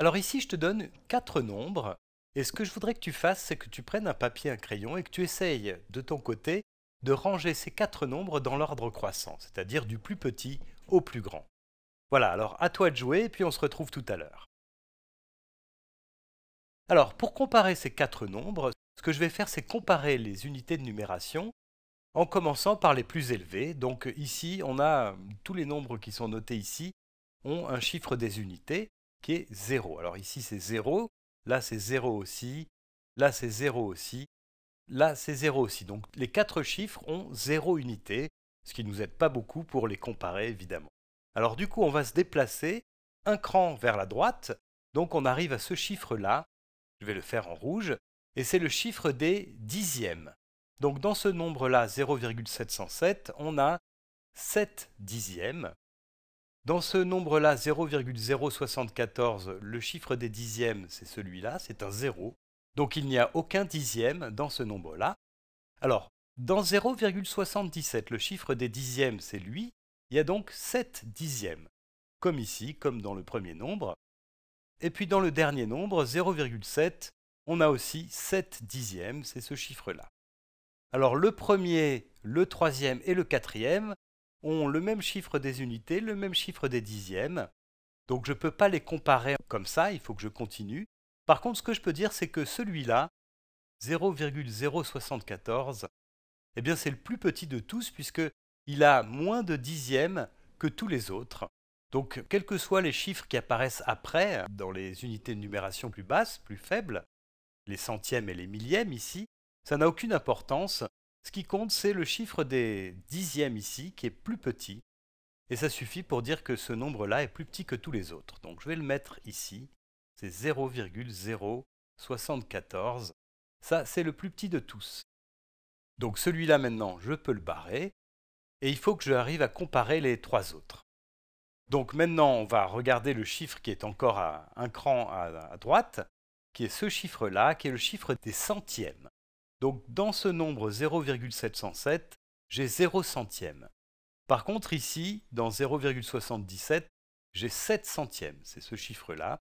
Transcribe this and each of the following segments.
Alors ici, je te donne quatre nombres. Et ce que je voudrais que tu fasses, c'est que tu prennes un papier, un crayon et que tu essayes de ton côté de ranger ces quatre nombres dans l'ordre croissant, c'est-à-dire du plus petit au plus grand. Voilà, alors à toi de jouer et puis on se retrouve tout à l'heure. Alors, pour comparer ces quatre nombres, ce que je vais faire, c'est comparer les unités de numération en commençant par les plus élevés. Donc ici, on a tous les nombres qui sont notés ici ont un chiffre des unités qui est 0. Alors ici c'est 0, là c'est 0 aussi, là c'est 0 aussi, là c'est 0 aussi. Donc les quatre chiffres ont 0 unité, ce qui ne nous aide pas beaucoup pour les comparer évidemment. Alors du coup on va se déplacer un cran vers la droite, donc on arrive à ce chiffre-là, je vais le faire en rouge, et c'est le chiffre des dixièmes. Donc dans ce nombre-là, 0,707, on a 7 dixièmes, dans ce nombre-là, 0,074, le chiffre des dixièmes, c'est celui-là, c'est un 0. Donc il n'y a aucun dixième dans ce nombre-là. Alors, dans 0,77, le chiffre des dixièmes, c'est lui, il y a donc 7 dixièmes, comme ici, comme dans le premier nombre. Et puis dans le dernier nombre, 0,7, on a aussi 7 dixièmes, c'est ce chiffre-là. Alors le premier, le troisième et le quatrième, ont le même chiffre des unités, le même chiffre des dixièmes. Donc je ne peux pas les comparer comme ça, il faut que je continue. Par contre, ce que je peux dire, c'est que celui-là, 0,074, eh bien c'est le plus petit de tous puisqu'il a moins de dixièmes que tous les autres. Donc, quels que soient les chiffres qui apparaissent après, dans les unités de numération plus basses, plus faibles, les centièmes et les millièmes ici, ça n'a aucune importance ce qui compte, c'est le chiffre des dixièmes ici, qui est plus petit. Et ça suffit pour dire que ce nombre-là est plus petit que tous les autres. Donc je vais le mettre ici. C'est 0,074. Ça, c'est le plus petit de tous. Donc celui-là maintenant, je peux le barrer. Et il faut que j'arrive à comparer les trois autres. Donc maintenant, on va regarder le chiffre qui est encore à un cran à droite, qui est ce chiffre-là, qui est le chiffre des centièmes. Donc dans ce nombre 0,707, j'ai 0 centième. Par contre ici, dans 0,77, j'ai 7 centièmes, c'est ce chiffre-là.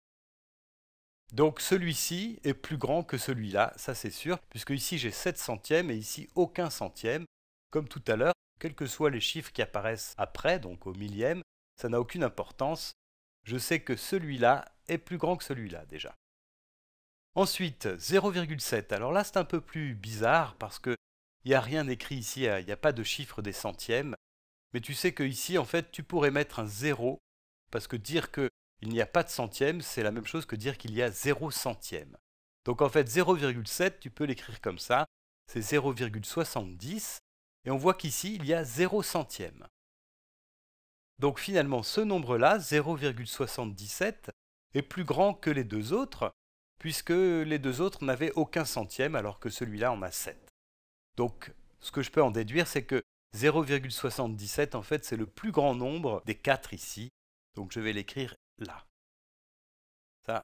Donc celui-ci est plus grand que celui-là, ça c'est sûr, puisque ici j'ai 7 centièmes et ici aucun centième. Comme tout à l'heure, quels que soient les chiffres qui apparaissent après, donc au millième, ça n'a aucune importance. Je sais que celui-là est plus grand que celui-là déjà. Ensuite, 0,7. Alors là, c'est un peu plus bizarre parce que n'y a rien écrit ici, il hein. n'y a pas de chiffre des centièmes. Mais tu sais qu'ici, en fait, tu pourrais mettre un 0 parce que dire qu'il n'y a pas de centièmes, c'est la même chose que dire qu'il y a 0 centième. Donc en fait, 0,7, tu peux l'écrire comme ça, c'est 0,70. Et on voit qu'ici, il y a 0 centième. Donc finalement, ce nombre-là, 0,77, est plus grand que les deux autres, puisque les deux autres n'avaient aucun centième alors que celui-là en a 7. Donc ce que je peux en déduire, c'est que 0,77 en fait c'est le plus grand nombre des 4 ici, donc je vais l'écrire là. Ça,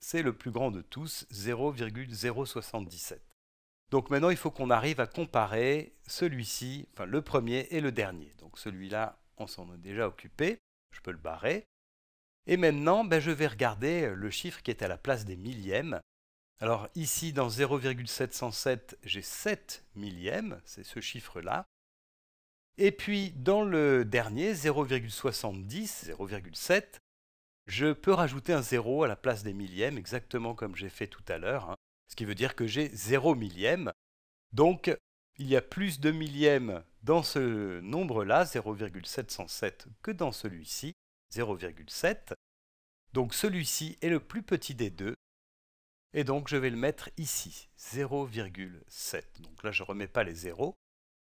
c'est le plus grand de tous, 0,077. Donc maintenant, il faut qu'on arrive à comparer celui-ci, enfin le premier et le dernier. Donc celui-là, on s'en est déjà occupé, je peux le barrer. Et maintenant, ben, je vais regarder euh, le chiffre qui est à la place des millièmes. Alors ici, dans 0,707, j'ai 7 millièmes, c'est ce chiffre-là. Et puis, dans le dernier, 0,70, 0,7, je peux rajouter un 0 à la place des millièmes, exactement comme j'ai fait tout à l'heure, hein. ce qui veut dire que j'ai 0 millième. Donc, il y a plus de millièmes dans ce nombre-là, 0,707, que dans celui-ci. 0,7. Donc celui-ci est le plus petit des deux. Et donc je vais le mettre ici, 0,7. Donc là je ne remets pas les zéros.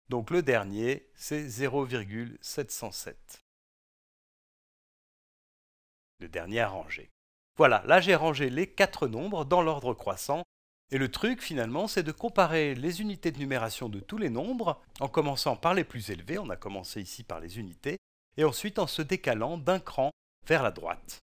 Donc le dernier, c'est 0,707. Le dernier à ranger. Voilà, là j'ai rangé les quatre nombres dans l'ordre croissant. Et le truc finalement, c'est de comparer les unités de numération de tous les nombres, en commençant par les plus élevés, on a commencé ici par les unités, et ensuite en se décalant d'un cran vers la droite.